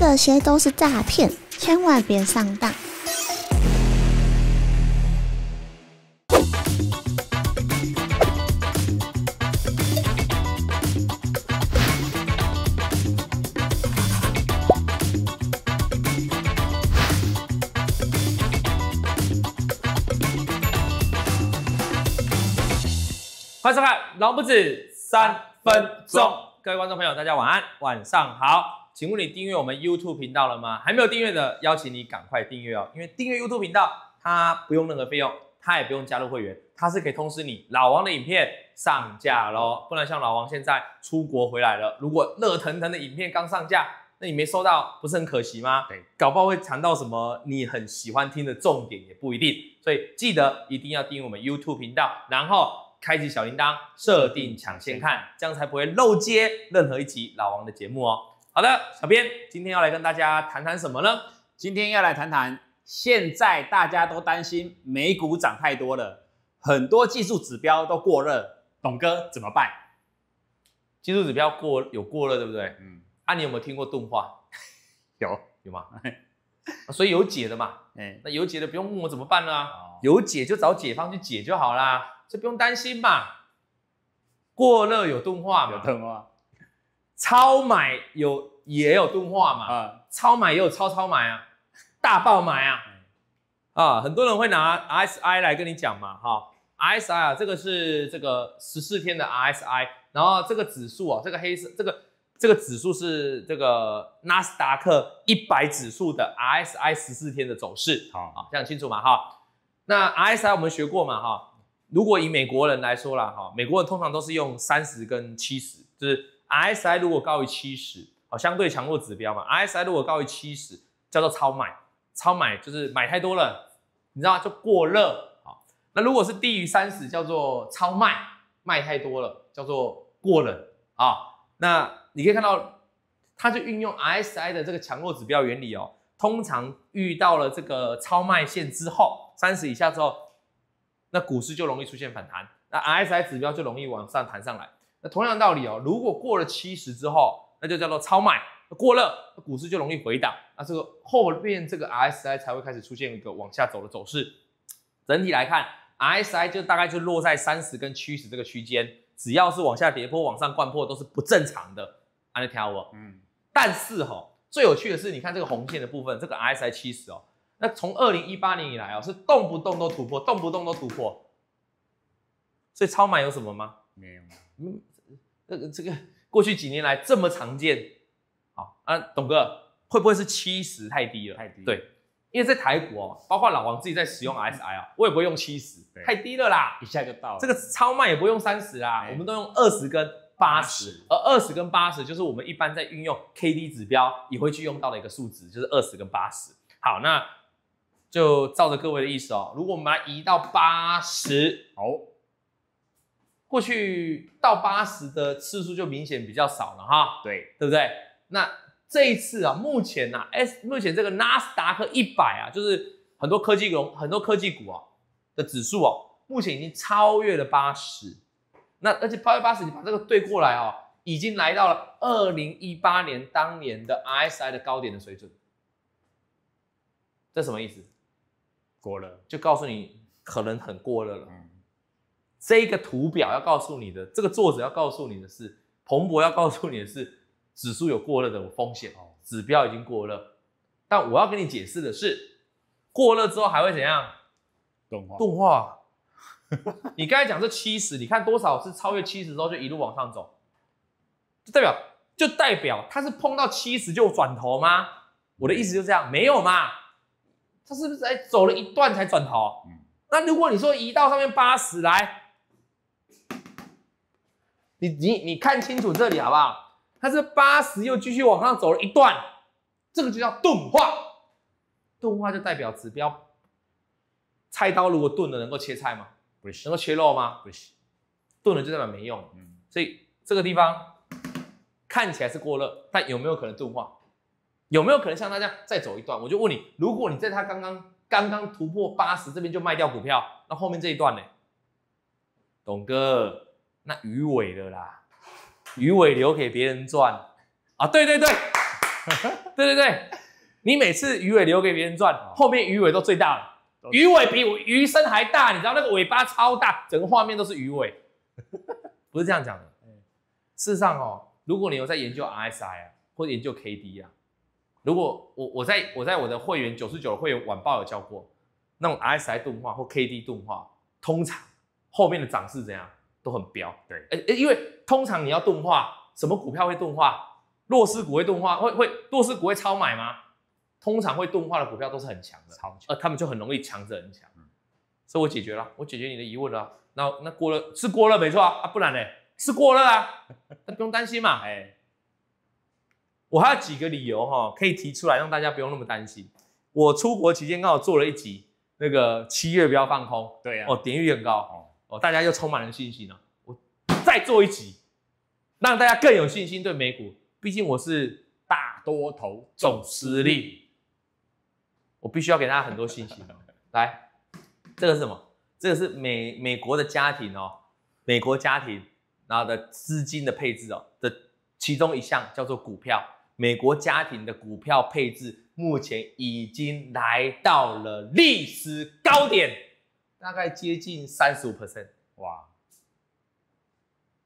这些都是诈骗，千万别上当！欢迎收看《老不止三分钟》，各位观众朋友，大家晚安，晚上好。请问你订阅我们 YouTube 频道了吗？还没有订阅的，邀请你赶快订阅哦。因为订阅 YouTube 频道，它不用任何费用，它也不用加入会员，它是可以通知你老王的影片上架喽。不然像老王现在出国回来了，如果热腾腾的影片刚上架，那你没收到，不是很可惜吗？对，搞不好会藏到什么你很喜欢听的重点也不一定。所以记得一定要订阅我们 YouTube 频道，然后开启小铃铛，设定抢先看，这样才不会漏接任何一集老王的节目哦。好的，小编，今天要来跟大家谈谈什么呢？今天要来谈谈，现在大家都担心美股涨太多了，很多技术指标都过热，董哥怎么办？技术指标过有过热，对不对？嗯。啊，你有没有听过钝化？有，有吗？所以有解的嘛。嗯。那有解的不用问我怎么办了，有解就找解方去解就好啦，这不用担心嘛。过热有钝化嘛？有钝化。超买有也有钝化嘛？啊，超买也有超超买啊，大爆买啊，啊，很多人会拿 RSI 来跟你讲嘛，哈，RSI 啊，这个是这个十四天的 RSI，然后这个指数啊，这个黑色这个这个指数是这个纳斯达克一百指数的 RSI 十四天的走势，好，讲清楚嘛，哈，那 RSI 我们学过嘛，哈，如果以美国人来说啦，哈，美国人通常都是用三十跟七十，就是。R S I 如果高于七十，好，相对强弱指标嘛。R S I 如果高于七十，叫做超买，超买就是买太多了，你知道就过热啊。那如果是低于三十，叫做超卖，卖太多了，叫做过冷啊。那你可以看到，它就运用 R S I 的这个强弱指标原理哦。通常遇到了这个超卖线之后，三十以下之后，那股市就容易出现反弹，那 R S I 指标就容易往上弹上来。那同样的道理哦，如果过了七十之后，那就叫做超买、过热，股市就容易回档。那这个后面这个 RSI 才会开始出现一个往下走的走势。整体来看，RSI 就大概就落在三十跟七十这个区间，只要是往下跌破、往上灌破都是不正常的。u n 条 e 嗯。但是哈，最有趣的是，你看这个红线的部分，这个 RSI 七十哦，那从二零一八年以来哦，是动不动都突破，动不动都突破。所以超买有什么吗？没有。嗯。这个这个过去几年来这么常见，好啊，董哥会不会是七十太低了？太低，对，因为在台股哦，包括老王自己在使用 SI 啊，我也不会用七十，太低了啦，一下就到，这个超慢也不用三十啦，我们都用二十跟八十，而二十跟八十就是我们一般在运用 KD 指标也会去用到的一个数值，就是二十跟八十。好，那就照着各位的意思哦，如果我们来移到八十，好。过去到八十的次数就明显比较少了哈，对对不对？那这一次啊，目前呢，s 目前这个纳斯达克一百啊，就是很多科技股，很多科技股啊的指数啊，目前已经超越了八十。那而且超越八十，你把这个对过来啊，已经来到了二零一八年当年的 RSI 的高点的水准。这什么意思？过了，就告诉你可能很过热了。这一个图表要告诉你的，这个作者要告诉你的是，彭博要告诉你的是，指数有过热的风险，哦，指标已经过热。但我要跟你解释的是，过热之后还会怎样？动画，动画。你刚才讲这七十，你看多少是超越七十之后就一路往上走，就代表就代表它是碰到七十就转头吗？我的意思就是这样，没有嘛？它是不是在走了一段才转头？嗯，那如果你说移到上面八十来？你你你看清楚这里好不好？它是八十又继续往上走了一段，这个就叫钝化。钝化就代表指标，菜刀如果钝了能够切菜吗？不行。能够切肉吗？不行。钝了就代表没用。嗯。所以这个地方看起来是过热，但有没有可能钝化？有没有可能像他这样再走一段？我就问你，如果你在他刚刚刚刚突破八十这边就卖掉股票，那后面这一段呢？董哥。那鱼尾的啦，鱼尾留给别人赚啊！对对对，对对对，你每次鱼尾留给别人赚，后面鱼尾都最大了，鱼尾比鱼身还大，你知道那个尾巴超大，整个画面都是鱼尾。不是这样讲的，事实上哦，如果你有在研究 R S I 啊，或研究 K D 啊，如果我我在我在我的会员九十九会员晚报有教过那种 R S I 动画或 K D 动画，通常后面的涨势怎样？都很彪，对，哎哎，因为通常你要钝化，什么股票会钝化？弱势股会钝化，会会弱势股会超买吗？通常会钝化的股票都是很强的，超强，呃，他们就很容易强者很强，嗯，所以我解决了，我解决你的疑问了。那那过了是过了没错啊，不然呢是过了啊，那不用担心嘛，哎，我还有几个理由哈，可以提出来让大家不用那么担心。我出国期间刚好做了一集那个七月不要放空，对呀，哦，点位很高。哦，大家又充满了信心了。我再做一集，让大家更有信心对美股。毕竟我是大多头总司令，我必须要给大家很多信心。来，这个是什么？这个是美美国的家庭哦，美国家庭然后的资金的配置哦的其中一项叫做股票。美国家庭的股票配置目前已经来到了历史高点。大概接近三十五 percent，哇！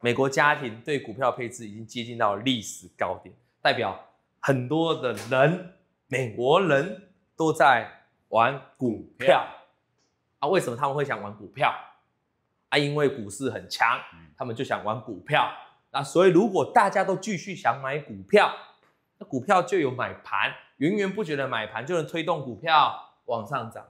美国家庭对股票配置已经接近到历史高点，代表很多的人，美国人都在玩股票啊？为什么他们会想玩股票啊？因为股市很强，他们就想玩股票啊！所以如果大家都继续想买股票，那股票就有买盘，源源不绝的买盘就能推动股票往上涨。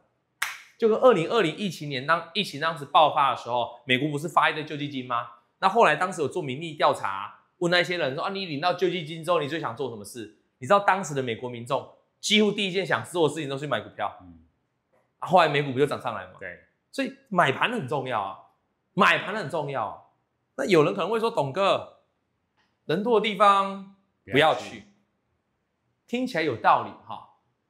就跟二零二零疫情年当疫情当时爆发的时候，美国不是发一堆救济金吗？那后来当时有做民意调查，问那些人说：啊，你领到救济金之后，你最想做什么事？你知道当时的美国民众几乎第一件想做的事情都是买股票，啊，后来美股不就涨上来吗？对，所以买盘很重要啊，买盘很重要。那有人可能会说：，董哥，人多的地方不要去，听起来有道理哈。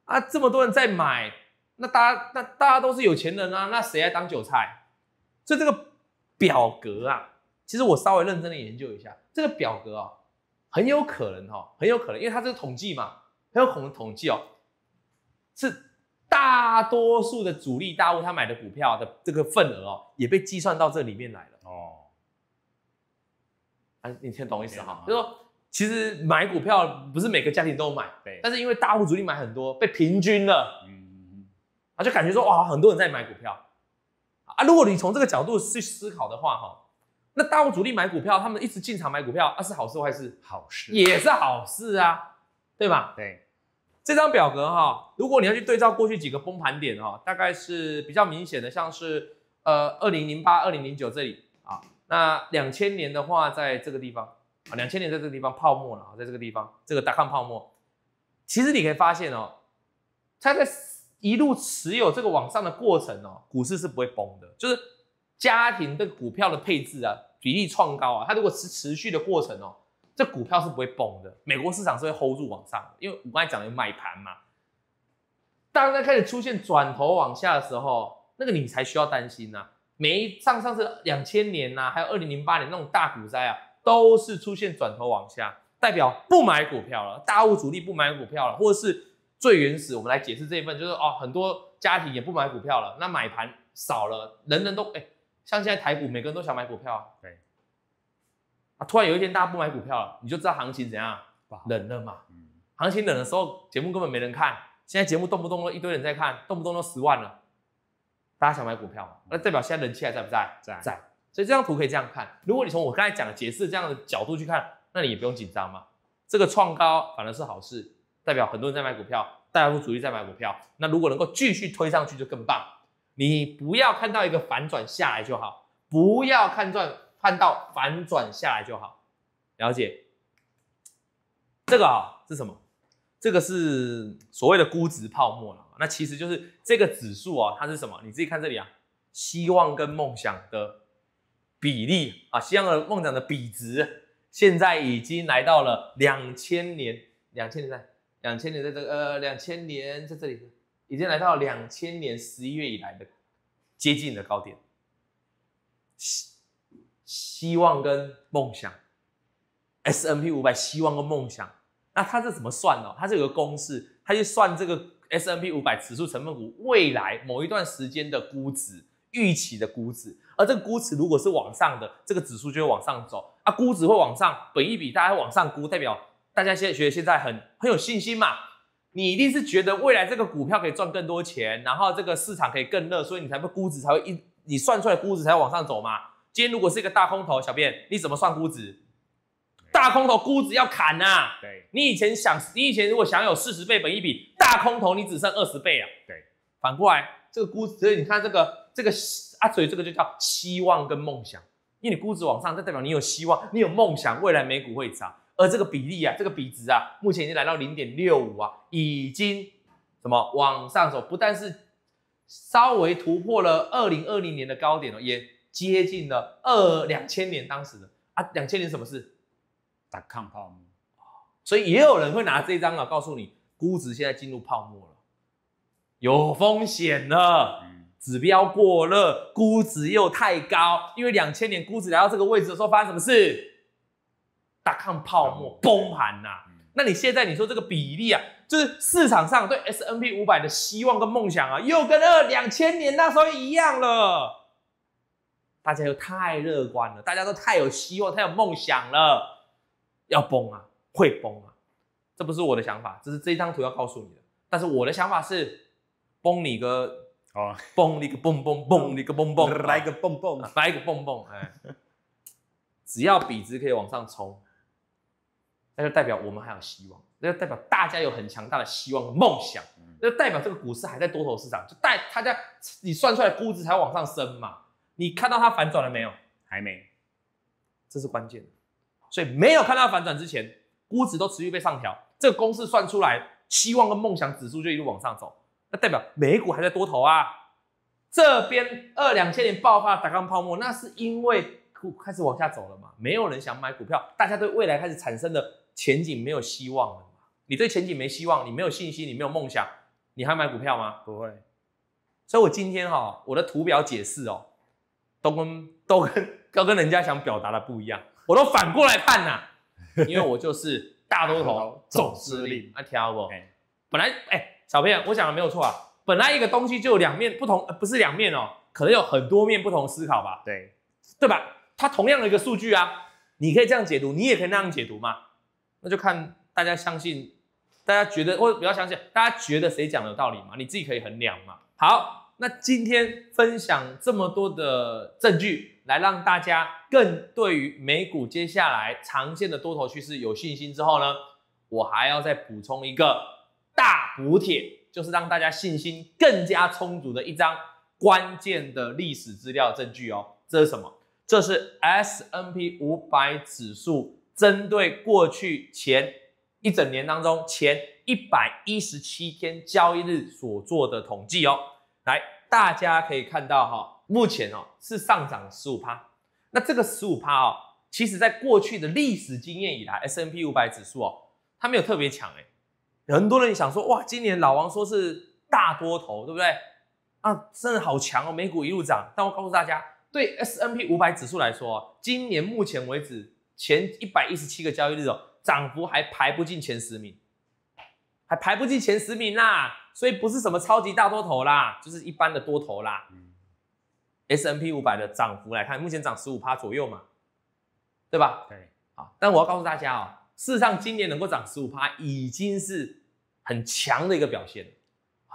啊，这么多人在买。那大家那大家都是有钱人啊，那谁来当韭菜？所以这个表格啊，其实我稍微认真的研究一下，这个表格啊，很有可能哈，很有可能，因为它这个统计嘛，很有可能统计哦，是大多数的主力大户他买的股票的这个份额哦，也被计算到这里面来了哦。啊，你听懂意思哈，就说其实买股票不是每个家庭都买，但是因为大户主力买很多，被平均了。啊，就感觉说哇，很多人在买股票，啊，如果你从这个角度去思考的话，哈，那大户主力买股票，他们一直进场买股票，那是好事坏是好事？也是好事啊，对吧？对，这张表格哈，如果你要去对照过去几个崩盘点哈，大概是比较明显的，像是呃，二零零八、二零零九这里啊，那两千年的话，在这个地方啊，两千年在这个地方泡沫了啊，在这个地方这个大康泡沫，其实你可以发现哦，它在。一路持有这个往上的过程哦，股市是不会崩的。就是家庭的股票的配置啊，比例创高啊，它如果是持续的过程哦，这股票是不会崩的。美国市场是会 hold 住往上的，因为刚才讲的买盘嘛。当它开始出现转头往下的时候，那个你才需要担心呐。一上上次两千年呐，还有二零零八年那种大股灾啊，都是出现转头往下，代表不买股票了，大户主力不买股票了，或者是。最原始，我们来解释这一份，就是哦，很多家庭也不买股票了，那买盘少了，人人都哎，像现在台股，每个人都想买股票啊。对。啊，突然有一天大家不买股票了，你就知道行情怎样，冷了嘛。嗯。行情冷的时候，节目根本没人看。现在节目动不动都一堆人在看，动不动都十万了，大家想买股票，那代表现在人气还在不在？在在。所以这张图可以这样看，如果你从我刚才讲的解释这样的角度去看，那你也不用紧张嘛。这个创高反而是好事。代表很多人在买股票，大家都主力在买股票。那如果能够继续推上去就更棒。你不要看到一个反转下来就好，不要看转看到反转下来就好。了解？这个啊是什么？这个是所谓的估值泡沫了。那其实就是这个指数啊，它是什么？你自己看这里啊，希望跟梦想的比例啊，希望跟梦想的比值，现在已经来到了两千年，两千年。两千年在这呃，两千年在这里，已经来到两千年十一月以来的接近的高点。希希望跟梦想，S M P 五百希望跟梦想。那它这怎么算呢？它这有个公式，它就算这个 S M P 五百指数成分股未来某一段时间的估值预期的估值。而这个估值如果是往上的，这个指数就会往上走。啊，估值会往上，本一比大家往上估，代表。大家现在觉得现在很很有信心嘛？你一定是觉得未来这个股票可以赚更多钱，然后这个市场可以更热，所以你才会估值才会一，你算出来估值才往上走嘛。今天如果是一个大空头，小便你怎么算估值？大空头估值要砍呐。对，你以前想，你以前如果想有四十倍本一比，大空头你只剩二十倍啊。对，反过来这个估值，所以你看这个这个啊，所以这个就叫希望跟梦想。因为你估值往上，这代表你有希望，你有梦想，未来美股会涨。而这个比例啊，这个比值啊，目前已经来到零点六五啊，已经什么往上走？不但是稍微突破了二零二零年的高点了，也接近了二两千年当时的啊，两千年什么事？打抗泡沫。所以也有人会拿这张啊，告诉你估值现在进入泡沫了，有风险了，指标过热，估值又太高。因为两千年估值来到这个位置的时候，发生什么事？大抗泡沫崩盘呐！那你现在你说这个比例啊，就是市场上对 S N P 五百的希望跟梦想啊，又跟二两千年那时候一样了。大家又太乐观了，大家都太有希望、太有梦想了，要崩啊！会崩啊！这不是我的想法，这是这张图要告诉你的。但是我的想法是，崩你个哦，崩你个蹦蹦蹦，你个蹦蹦，来个蹦蹦，来个蹦蹦，哎，只要比值可以往上冲。那就代表我们还有希望，那就代表大家有很强大的希望和梦想，那就代表这个股市还在多头市场，就带它家你算出来估值才往上升嘛。你看到它反转了没有？还没，这是关键所以没有看到反转之前，估值都持续被上调。这个公式算出来，希望跟梦想指数就一路往上走。那代表美股还在多头啊。这边二两千年爆发大钢泡沫，那是因为股开始往下走了嘛，没有人想买股票，大家对未来开始产生的。前景没有希望了嘛？你对前景没希望，你没有信心，你没有梦想，你还买股票吗？不会。所以，我今天哈，我的图表解释哦，都跟都跟要跟人家想表达的不一样，我都反过来看呐。因为我就是大多头总司令，那挑不？本来哎，小友，我讲的没有错啊。本来一个东西就有两面不同，不是两面哦，可能有很多面不同思考吧。对，对吧？它同样的一个数据啊，你可以这样解读，你也可以那样解读嘛。那就看大家相信，大家觉得，或比较相信，大家觉得谁讲的有道理嘛？你自己可以衡量嘛。好，那今天分享这么多的证据，来让大家更对于美股接下来常见的多头趋势有信心之后呢，我还要再补充一个大补帖，就是让大家信心更加充足的一张关键的历史资料证据哦。这是什么？这是 S&P N 五百指数。针对过去前一整年当中前一百一十七天交易日所做的统计哦，来大家可以看到哈，目前哦是上涨十五趴，那这个十五趴哦，其实在过去的历史经验以来，S N P 五百指数哦，它没有特别强诶很多人想说哇，今年老王说是大多头对不对？啊，真的好强哦，美股一路涨。但我告诉大家，对 S N P 五百指数来说，今年目前为止。前一百一十七个交易日哦，涨幅还排不进前十名，还排不进前十名啦，所以不是什么超级大多头啦，就是一般的多头啦。s M P 五百的涨幅来看，目前涨十五趴左右嘛，对吧？对。好，但我要告诉大家哦，事实上今年能够涨十五趴，已经是很强的一个表现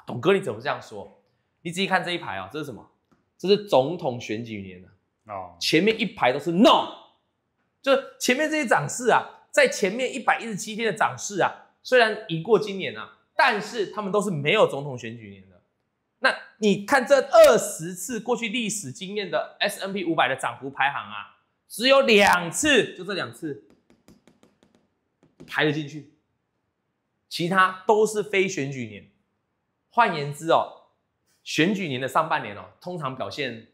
董哥你怎么这样说？你仔细看这一排哦，这是什么？这是总统选举年的哦，前面一排都是 no。就是前面这些涨势啊，在前面一百一十七天的涨势啊，虽然已过今年啊，但是他们都是没有总统选举年的。那你看这二十次过去历史经验的 S M P 五百的涨幅排行啊，只有两次，就这两次排得进去，其他都是非选举年。换言之哦，选举年的上半年哦，通常表现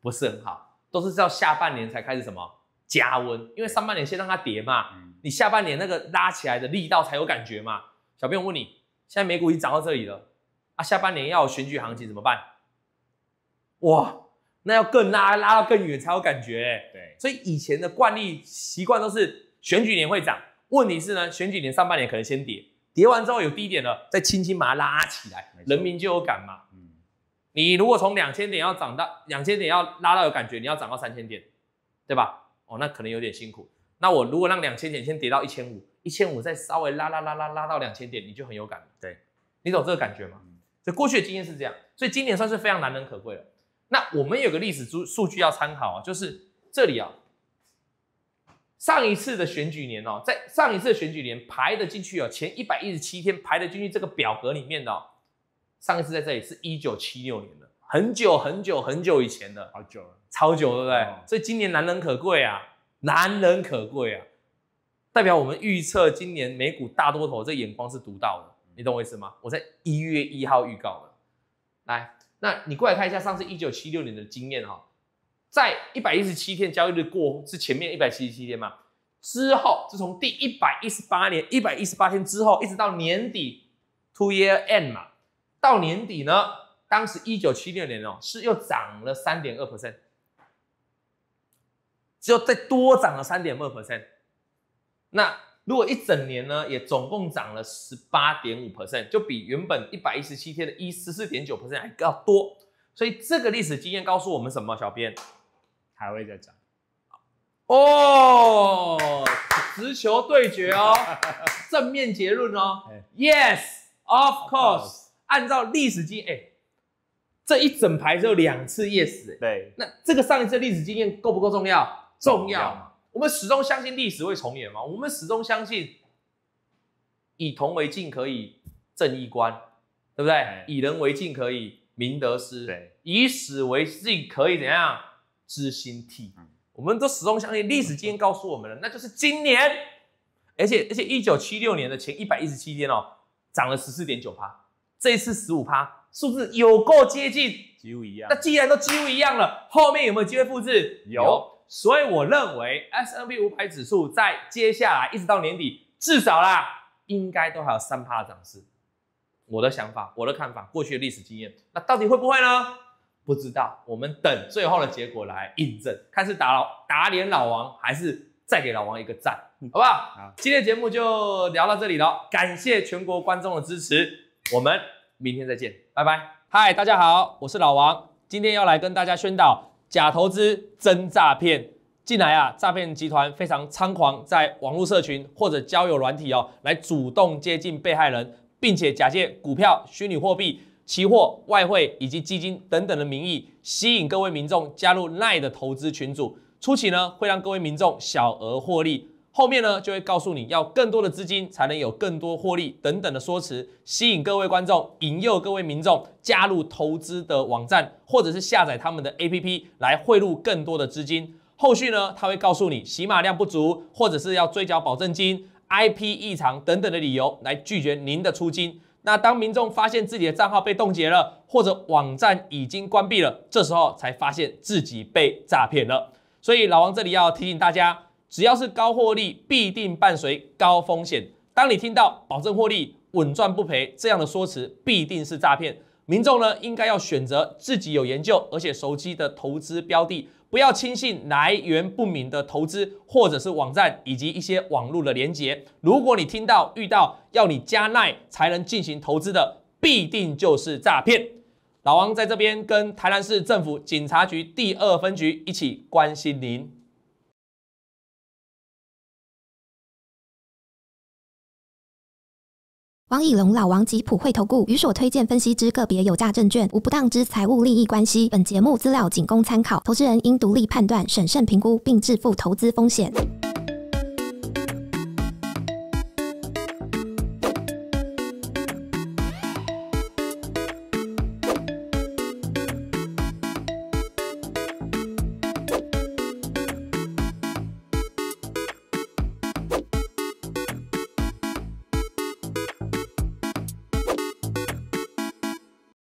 不是很好，都是到下半年才开始什么。加温，因为上半年先让它跌嘛，你下半年那个拉起来的力道才有感觉嘛。小编我问你，现在美股已经涨到这里了，啊，下半年要有选举行情怎么办？哇，那要更拉，拉到更远才有感觉。对，所以以前的惯例习惯都是选举年会涨，问题是呢，选举年上半年可能先跌，跌完之后有低点了，再轻轻把它拉起来，人民就有感嘛。嗯，你如果从两千点要涨到两千点要拉到有感觉，你要涨到三千点，对吧？哦，那可能有点辛苦。那我如果让两千点先跌到一千五，一千五再稍微拉拉拉拉拉到两千点，你就很有感了。对，你懂这个感觉吗？这过去的经验是这样，所以今年算是非常难能可贵了。那我们有个历史数数据要参考啊，就是这里啊，上一次的选举年哦，在上一次选举年排的进去哦，前一百一十七天排的进去这个表格里面的，上一次在这里是一九七六年的。很久很久很久以前的，好久了，超久，对不对？所以今年难人可贵啊，难人可贵啊，代表我们预测今年美股大多头，这眼光是独到的，你懂我意思吗？我在一月一号预告的，来，那你过来看一下上次一九七六年的经验哈，在一百一十七天交易日过是前面一百七十七天嘛，之后是从第一百一十八年一百一十八天之后，一直到年底，two year end 嘛，到年底呢。当时一九七六年哦，是又涨了三点二 percent，只有再多涨了三点二 percent，那如果一整年呢，也总共涨了十八点五 percent，就比原本一百一十七天的一十四点九 percent 还要多。所以这个历史经验告诉我们什么？小编还会再涨哦。直球对决哦，正面结论哦。Yes, of course，按照历史经诶。这一整排只有两次 yes，对，那这个上一次历史经验够不够重要？重要，我们始终相信历史会重演嘛？我们始终相信以铜为镜可以正衣冠，对不对？以人为镜可以明得失，对，以史为镜可以怎样知兴替？我们都始终相信历史经验告诉我们了，那就是今年，而且而且一九七六年的前一百一十七天哦，涨了十四点九趴，这一次十五趴。数字有够接近，几乎一样。那既然都几乎一样了，后面有没有机会复制？有。所以我认为 S M B 五百指数在接下来一直到年底，至少啦，应该都还有三趴的涨势。我的想法，我的看法，过去的历史经验。那到底会不会呢？不知道。我们等最后的结果来印证，看是打老打脸老王，还是再给老王一个赞，好不好？好。今天节目就聊到这里了，感谢全国观众的支持，我们。明天再见，拜拜。嗨，大家好，我是老王，今天要来跟大家宣导假投资真诈骗。近来啊，诈骗集团非常猖狂，在网络社群或者交友软体哦，来主动接近被害人，并且假借股票、虚拟货币、期货、外汇以及基金等等的名义，吸引各位民众加入赖的投资群组。初期呢，会让各位民众小额获利。后面呢就会告诉你要更多的资金才能有更多获利等等的说辞，吸引各位观众，引诱各位民众加入投资的网站，或者是下载他们的 APP 来汇入更多的资金。后续呢他会告诉你洗码量不足，或者是要追缴保证金、IP 异常等等的理由来拒绝您的出金。那当民众发现自己的账号被冻结了，或者网站已经关闭了，这时候才发现自己被诈骗了。所以老王这里要提醒大家。只要是高获利，必定伴随高风险。当你听到保证获利、稳赚不赔这样的说辞，必定是诈骗。民众呢，应该要选择自己有研究而且熟悉的投资标的，不要轻信来源不明的投资或者是网站以及一些网络的连接。如果你听到遇到要你加奈才能进行投资的，必定就是诈骗。老王在这边跟台南市政府警察局第二分局一起关心您。王以龙、老王及普惠投顾与所推荐分析之个别有价证券无不当之财务利益关系。本节目资料仅供参考，投资人应独立判断、审慎评估并自负投资风险。